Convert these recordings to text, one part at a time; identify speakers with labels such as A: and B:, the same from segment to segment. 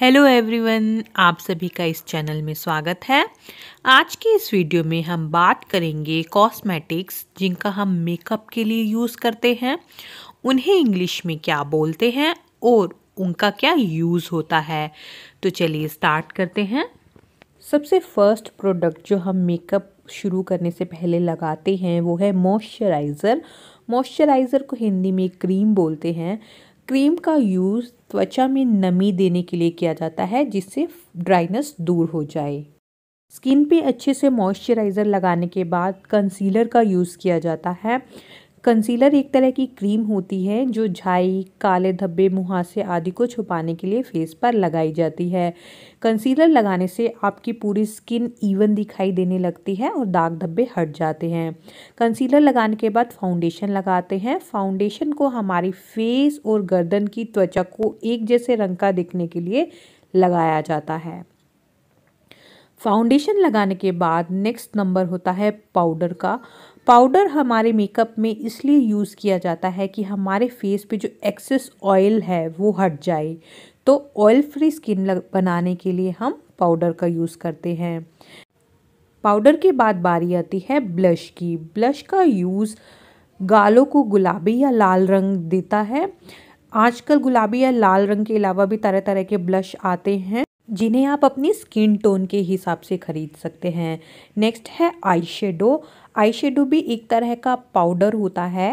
A: hello everyone आप सभी का इस चैनल में स्वागत है आज के इस वीडियो में हम बात करेंगे कॉस्मेटिक्स जिनका हम मेकअप के लिए यूज़ करते हैं उन्हें इंग्लिश में क्या बोलते हैं और उनका क्या यूज़ होता है तो चलिए स्टार्ट करते हैं सबसे फर्स्ट प्रोडक्ट जो हम मेकअप शुरू करने से पहले लगाते हैं वो है मॉइस्चराइज़र मॉइस्चराइज़र को हिंदी में क्रीम बोलते हैं क्रीम का यूज़ त्वचा में नमी देने के लिए किया जाता है जिससे ड्राइनेस दूर हो जाए स्किन पे अच्छे से मॉइस्चराइज़र लगाने के बाद कंसीलर का यूज़ किया जाता है कंसीलर एक तरह की क्रीम होती है जो झाई काले धब्बे मुहासे आदि को छुपाने के लिए फेस पर लगाई जाती है कंसीलर लगाने से आपकी पूरी स्किन इवन दिखाई देने लगती है और दाग धब्बे हट जाते हैं कंसीलर लगाने के बाद फाउंडेशन लगाते हैं फाउंडेशन को हमारी फेस और गर्दन की त्वचा को एक जैसे रंग का दिखने के लिए लगाया जाता है फाउंडेशन लगाने के बाद नेक्स्ट नंबर होता है पाउडर का पाउडर हमारे मेकअप में इसलिए यूज़ किया जाता है कि हमारे फेस पे जो एक्सेस ऑयल है वो हट जाए तो ऑयल फ्री स्किन बनाने के लिए हम पाउडर का यूज़ करते हैं पाउडर के बाद बारी आती है ब्लश की ब्लश का यूज़ गालों को गुलाबी या लाल रंग देता है आजकल गुलाबी या लाल रंग के अलावा भी तरह तरह के ब्लश आते हैं जिन्हें आप अपनी स्किन टोन के हिसाब से ख़रीद सकते हैं नेक्स्ट है आई शेडो आई शेडो भी एक तरह का पाउडर होता है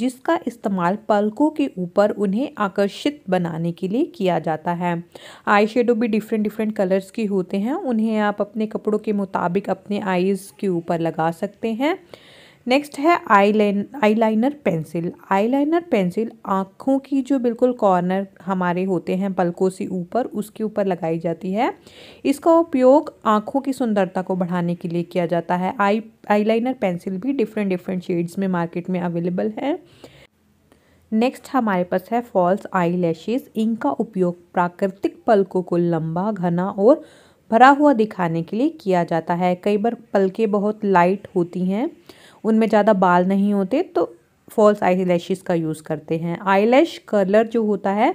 A: जिसका इस्तेमाल पलकों के ऊपर उन्हें आकर्षित बनाने के लिए किया जाता है आई शेडो भी डिफरेंट डिफरेंट कलर्स के होते हैं उन्हें आप अपने कपड़ों के मुताबिक अपने आईज़ के ऊपर लगा सकते हैं नेक्स्ट है eye line eyeliner pencil eyeliner pencil आँखों की जो बिल्कुल कॉर्नर हमारे होते हैं पलकों से ऊपर उसके ऊपर लगाई जाती है इसका उपयोग आँखों की सुंदरता को बढ़ाने के लिए किया जाता है आई आई लाइनर पेंसिल भी डिफरेंट डिफरेंट शेड्स में मार्केट में अवेलेबल है नेक्स्ट हमारे पास है फॉल्स आई लैशेज इनका उपयोग प्राकृतिक पलकों को लंबा घना और भरा हुआ दिखाने के लिए किया जाता है कई बार पलकें बहुत लाइट होती हैं उनमें ज़्यादा बाल नहीं होते तो फॉल्स आई का यूज़ करते हैं आई कलर जो होता है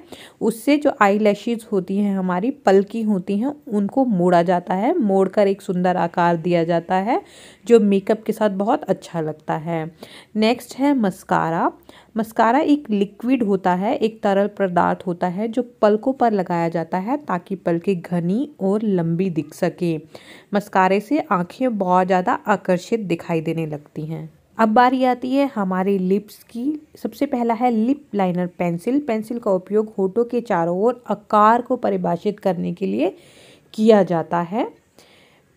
A: उससे जो आई होती हैं हमारी पलकी होती हैं उनको मोड़ा जाता है मोड़ कर एक सुंदर आकार दिया जाता है जो मेकअप के साथ बहुत अच्छा लगता है नेक्स्ट है मस्कारा मस्कारा एक लिक्विड होता है एक तरल पदार्थ होता है जो पलकों पर लगाया जाता है ताकि पलकें घनी और लंबी दिख सकें मस्कारे से आँखें बहुत ज़्यादा आकर्षित दिखाई देने लगती हैं अब बारी आती है हमारे लिप्स की सबसे पहला है लिप लाइनर पेंसिल पेंसिल का उपयोग होठों के चारों ओर आकार को परिभाषित करने के लिए किया जाता है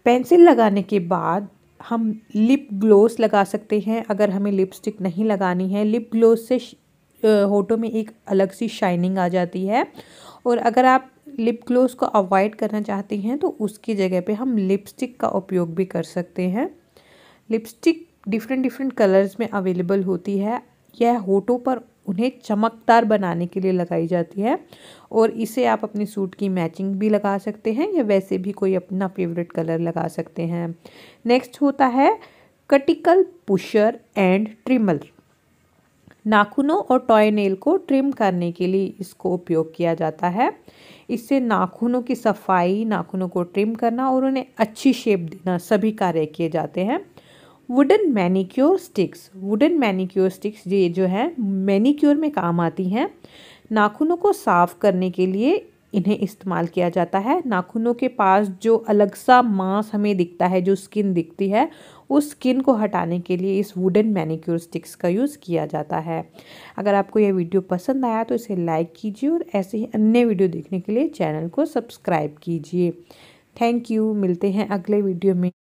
A: पेंसिल लगाने के बाद हम लिप ग्लोस लगा सकते हैं अगर हमें लिपस्टिक नहीं लगानी है लिप ग्लोस से होठों में एक अलग सी शाइनिंग आ जाती है और अगर आप लिप ग्लोस को अवॉइड करना चाहती हैं तो उसकी जगह पे हम लिपस्टिक का उपयोग भी कर सकते हैं लिपस्टिक डिफरेंट डिफरेंट कलर्स में अवेलेबल होती है यह होठों पर उन्हें चमकदार बनाने के लिए लगाई जाती है और इसे आप अपने सूट की मैचिंग भी लगा सकते हैं या वैसे भी कोई अपना फेवरेट कलर लगा सकते हैं नेक्स्ट होता है कटिकल पुशर एंड ट्रिमल नाखूनों और टॉय नेल को ट्रिम करने के लिए इसको उपयोग किया जाता है इससे नाखूनों की सफाई नाखूनों को ट्रिम करना और उन्हें अच्छी शेप देना सभी कार्य किए जाते हैं wooden manicure sticks wooden manicure sticks ये जो है मैनीक्योर में काम आती हैं नाखूनों को साफ़ करने के लिए इन्हें इस्तेमाल किया जाता है नाखूनों के पास जो अलग सा मांस हमें दिखता है जो स्किन दिखती है उस स्किन को हटाने के लिए इस वुडन मैनीक्योर स्टिक्स का यूज़ किया जाता है अगर आपको यह वीडियो पसंद आया तो इसे लाइक कीजिए और ऐसे ही अन्य वीडियो देखने के लिए चैनल को सब्सक्राइब कीजिए थैंक यू मिलते हैं अगले वीडियो में